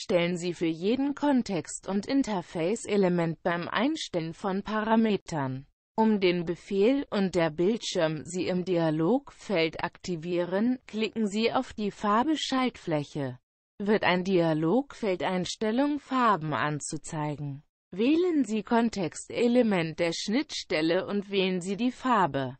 stellen Sie für jeden Kontext- und Interface-Element beim Einstellen von Parametern um den Befehl und der Bildschirm Sie im Dialogfeld aktivieren, klicken Sie auf die Farbe Schaltfläche. Wird ein Dialogfeld Einstellung Farben anzuzeigen. Wählen Sie Kontextelement der Schnittstelle und wählen Sie die Farbe.